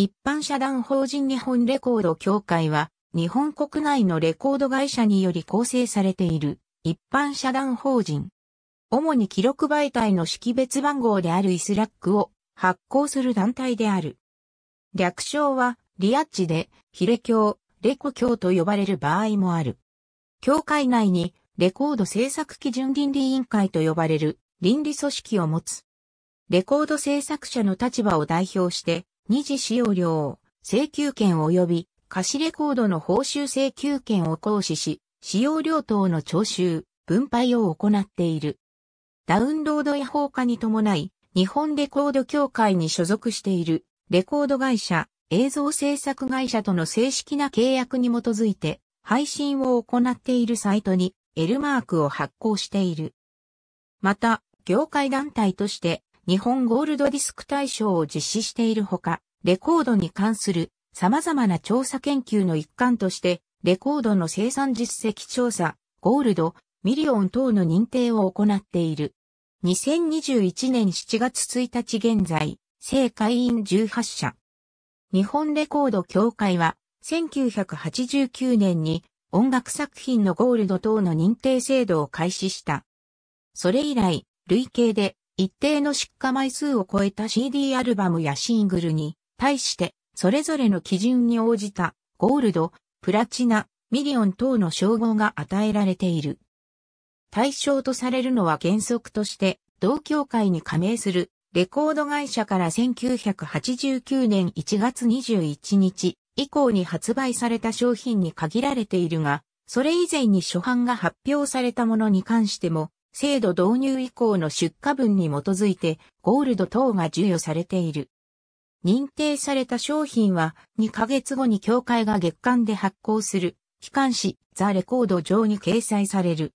一般社団法人日本レコード協会は、日本国内のレコード会社により構成されている一般社団法人。主に記録媒体の識別番号であるイスラックを発行する団体である。略称はリアッチでヒレ教、レコ教と呼ばれる場合もある。協会内にレコード制作基準倫理委員会と呼ばれる倫理組織を持つ。レコード制作者の立場を代表して二次使用料、請求権及び貸しレコードの報酬請求権を行使し、使用料等の徴収、分配を行っている。ダウンロード違法化に伴い、日本レコード協会に所属している、レコード会社、映像制作会社との正式な契約に基づいて、配信を行っているサイトに、L マークを発行している。また、業界団体として、日本ゴールドディスク大賞を実施しているほか、レコードに関する様々な調査研究の一環として、レコードの生産実績調査、ゴールド、ミリオン等の認定を行っている。2021年7月1日現在、正会員18社。日本レコード協会は、1989年に音楽作品のゴールド等の認定制度を開始した。それ以来、累計で一定の出荷枚数を超えた CD アルバムやシングルに対して、それぞれの基準に応じたゴールド、プラチナ、ミリオン等の称号が与えられている。対象とされるのは原則として、同協会に加盟するレコード会社から1989年1月21日以降に発売された商品に限られているが、それ以前に初版が発表されたものに関しても、制度導入以降の出荷分に基づいてゴールド等が授与されている。認定された商品は2ヶ月後に協会が月間で発行する機関誌ザ・レコード上に掲載される。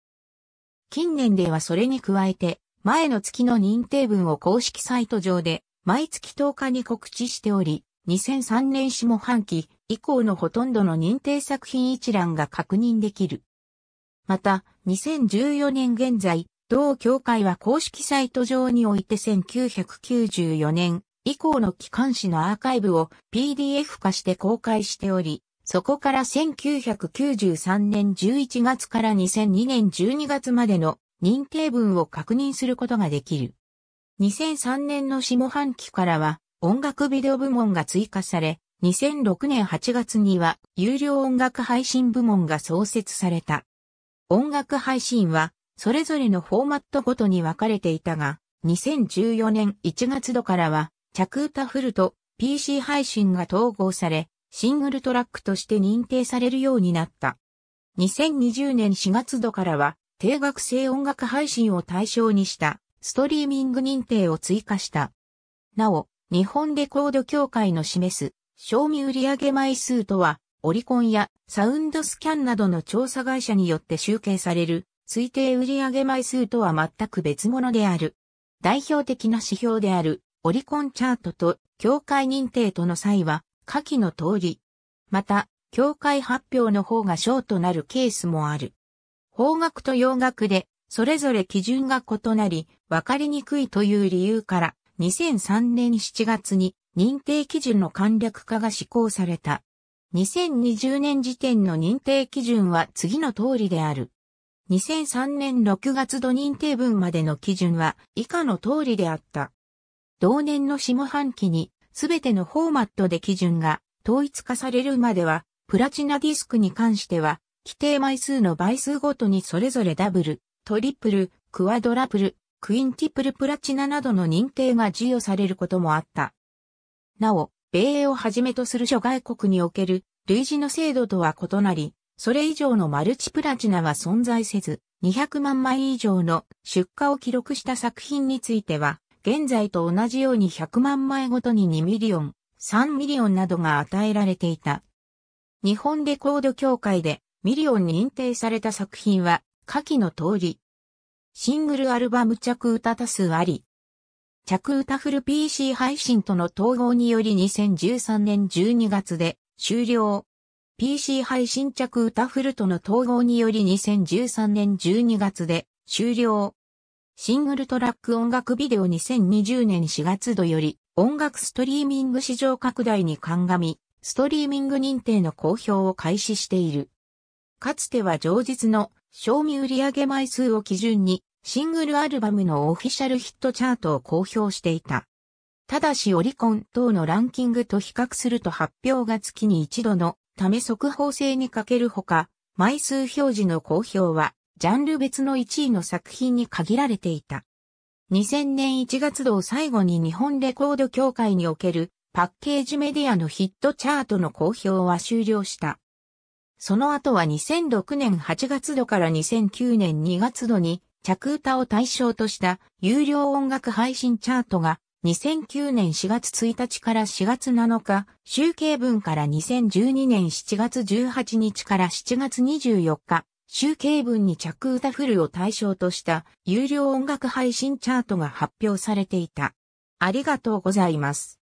近年ではそれに加えて前の月の認定分を公式サイト上で毎月10日に告知しており、2003年下半期以降のほとんどの認定作品一覧が確認できる。また、2014年現在、同協会は公式サイト上において1994年以降の機関誌のアーカイブを PDF 化して公開しており、そこから1993年11月から2002年12月までの認定文を確認することができる。2003年の下半期からは音楽ビデオ部門が追加され、2006年8月には有料音楽配信部門が創設された。音楽配信はそれぞれのフォーマットごとに分かれていたが、2014年1月度からは、チャクータフルと PC 配信が統合され、シングルトラックとして認定されるようになった。2020年4月度からは、定額制音楽配信を対象にしたストリーミング認定を追加した。なお、日本レコード協会の示す、賞味売上枚数とは、オリコンやサウンドスキャンなどの調査会社によって集計される推定売上枚数とは全く別物である。代表的な指標であるオリコンチャートと協会認定との際は下記の通り。また、協会発表の方が小となるケースもある。方角と洋楽でそれぞれ基準が異なり分かりにくいという理由から2003年7月に認定基準の簡略化が施行された。2020年時点の認定基準は次の通りである。2003年6月度認定分までの基準は以下の通りであった。同年の下半期にすべてのフォーマットで基準が統一化されるまでは、プラチナディスクに関しては、規定枚数の倍数ごとにそれぞれダブル、トリプル、クワドラプル、クインティプルプラチナなどの認定が授与されることもあった。なお、米英をはじめとする諸外国における類似の制度とは異なり、それ以上のマルチプラチナは存在せず、200万枚以上の出荷を記録した作品については、現在と同じように100万枚ごとに2ミリオン、3ミリオンなどが与えられていた。日本レコード協会でミリオン認定された作品は、下記の通り。シングルアルバム着歌多数あり。着歌フル PC 配信との統合により2013年12月で終了。PC 配信着歌フルとの統合により2013年12月で終了。シングルトラック音楽ビデオ2020年4月度より音楽ストリーミング市場拡大に鑑み、ストリーミング認定の公表を開始している。かつては上日の賞味売上枚数を基準にシングルアルバムのオフィシャルヒットチャートを公表していた。ただしオリコン等のランキングと比較すると発表が月に一度のため速報性に欠けるほか、枚数表示の公表は、ジャンル別の1位の作品に限られていた。2000年1月度を最後に日本レコード協会におけるパッケージメディアのヒットチャートの公表は終了した。その後は2006年8月度から2009年2月度に着歌を対象とした有料音楽配信チャートが2009年4月1日から4月7日、集計分から2012年7月18日から7月24日、集計分に着歌フルを対象とした有料音楽配信チャートが発表されていた。ありがとうございます。